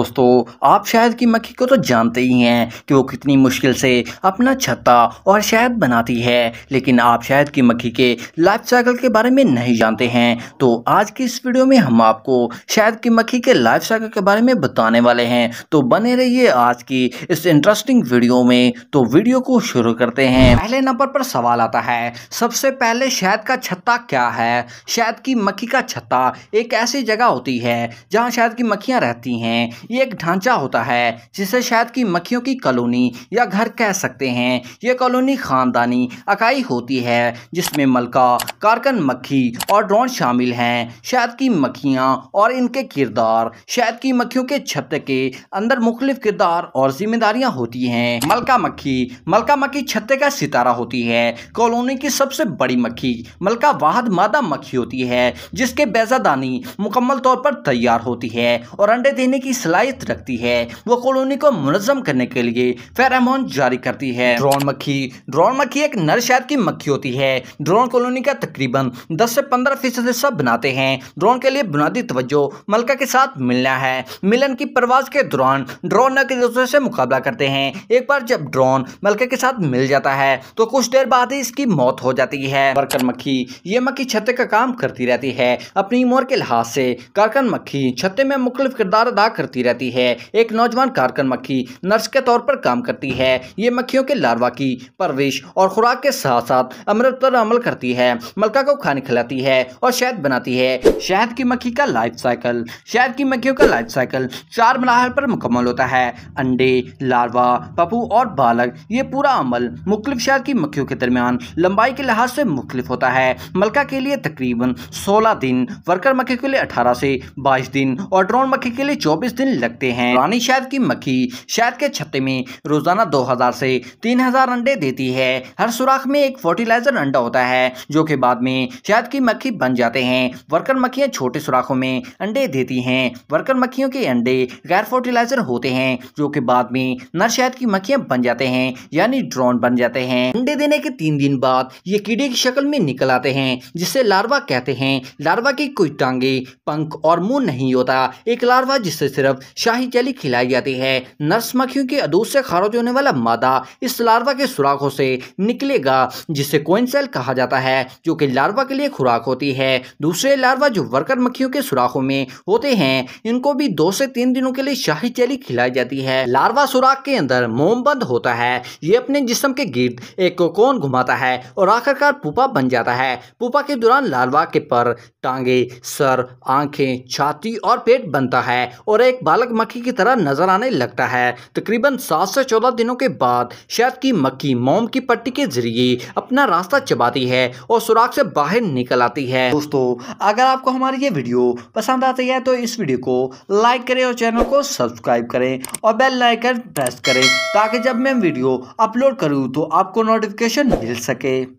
दोस्तों आप शायद की मक्खी को तो जानते ही हैं कि वो कितनी मुश्किल से अपना छत्ता और शहद बनाती है लेकिन आप शायद की मक्खी के लाइफ साइकिल के बारे में नहीं जानते हैं तो आज की इस वीडियो में हम आपको शायद की मक्खी के लाइफ साइकिल के बारे में बताने वाले हैं तो बने रहिए आज की इस इंटरेस्टिंग वीडियो में तो वीडियो को शुरू करते हैं पहले नंबर पर सवाल आता है सबसे पहले शहद का छत्ता क्या है शहद की मक्खी का छत्ता एक ऐसी जगह होती है जहाँ शहद की मक्खियाँ रहती हैं ये एक ढांचा होता है जिसे शायद की मक्खियों की कॉलोनी या घर कह सकते हैं यह कॉलोनी ख़ानदानी अकाई होती है जिसमें मलका कारकन मक्खी और ड्रोन शामिल हैं शायद की मक्खियाँ और इनके किरदार शायद की मक्खियों के छत के अंदर मुख्तफ किरदार और जिम्मेदारियाँ होती हैं मलका मक्खी मलका मक्खी छत्ते का सितारा होती है कॉलोनी की सबसे बड़ी मक्खी मलका वाहद मादा मक्खी होती है जिसके बेजादानी मुकम्मल तौर पर तैयार होती है और अंडे देने की सलाह सलाहियत रखती है वो कॉलोनी को मुनजम करने के लिए फेरामोन जारी करती है ड्रोन मक्खी ड्रोन मक्खी एक नर शहर की मक्खी होती है ड्रोन कॉलोनी का तकरीबन 10 से 15 फीसद हिस्सा बनाते हैं ड्रोन के लिए बुनियादी तवज्जो मलका के साथ मिलना है मिलन की परवाज के दौरान ड्रोन एक दूसरे से मुकाबला करते हैं एक बार जब ड्रोन मलका के साथ मिल जाता है तो कुछ देर बाद ही इसकी मौत हो जाती है वर्कर मक्खी ये मक्खी छत्ते का काम करती रहती है अपनी उम्र के लिहाज से कारकन मक्खी छत्ते में मुख्तलिफ किरदार अदा करती रहती रहती है एक नौजवान कारकन मक्खी नर्स के तौर पर काम करती है ये मक्खियों के लार्वा की परवरिश और खुराक के साथ साथ अमृत पर अमल करती है मलका को खाने खिलाती है और शहद बनाती है शहद की मक्खी का लाइफ साइकिल शहद की मक्खियों का लाइफ साइकिल चार मराहल पर मुकम्मल होता है अंडे लार्वा पपू और बालक ये पूरा अमल मुख्तलिफ शहद की मक्खियों के दरमियान लंबाई के लिहाज से मुख्तफ होता है मलका के लिए तकरीबन सोलह दिन वर्कर मक्खी के लिए अठारह से बाईस दिन और ड्रोन मक्खी के लिए चौबीस दिन लगते हैं रानी शहद की मक्खी शहद के छत्ते में रोजाना 2000 से 3000 अंडे देती है हर सुराख में एक फर्टिलाइजर अंडा होता है जो कि बाद में शहद की मक्खी बन जाते हैं वर्कर मक्खियां छोटे सुराखों में अंडे देती हैं वर्कर मक्खियों के अंडे गैर फर्टिलाइजर होते हैं जो कि बाद में नर शहद की मक्खियाँ बन जाते हैं यानी ड्रोन बन जाते हैं अंडे देने के तीन दिन बाद ये कीड़े की शक्ल में निकल आते हैं जिसे लार्वा कहते हैं लार्वा की कोई टांगे पंख और मुंह नहीं होता एक लार्वा जिससे सिर्फ शाही जली खिलाई जाती है नर्स मक्खियों के अदूस से खारोज होने वाला मादा इस लार्वा के सुराखों से निकलेगा जिसे कोइंसेल कहा जाता है जो कि लार्वा के लिए खुराक होती है दूसरे लार्वा जो वर्कर मक्खियों के सुराखों में होते हैं इनको भी दो से तीन दिनों के लिए शाही जली खिलाई जाती है लार्वा सुराख के अंदर मोमबंद होता है ये अपने जिसम के गिर्द एक कोकोन घुमाता है और आखिरकार पुपा बन जाता है पुपा के दौरान लार्वा के पर टांगे सर आंखें छाती और पेट बनता है और एक बाल बालक मक्खी की तरह नजर आने लगता है तकरीबन सात से चौदह दिनों के बाद शहद की मक्खी मोम की पट्टी के जरिए अपना रास्ता चबाती है और सुराख से बाहर निकल आती है दोस्तों अगर आपको हमारी ये वीडियो पसंद आती है तो इस वीडियो को लाइक करें और चैनल को सब्सक्राइब करें और बेल आइकन प्रेस करें ताकि जब मैं वीडियो अपलोड करूँ तो आपको नोटिफिकेशन मिल सके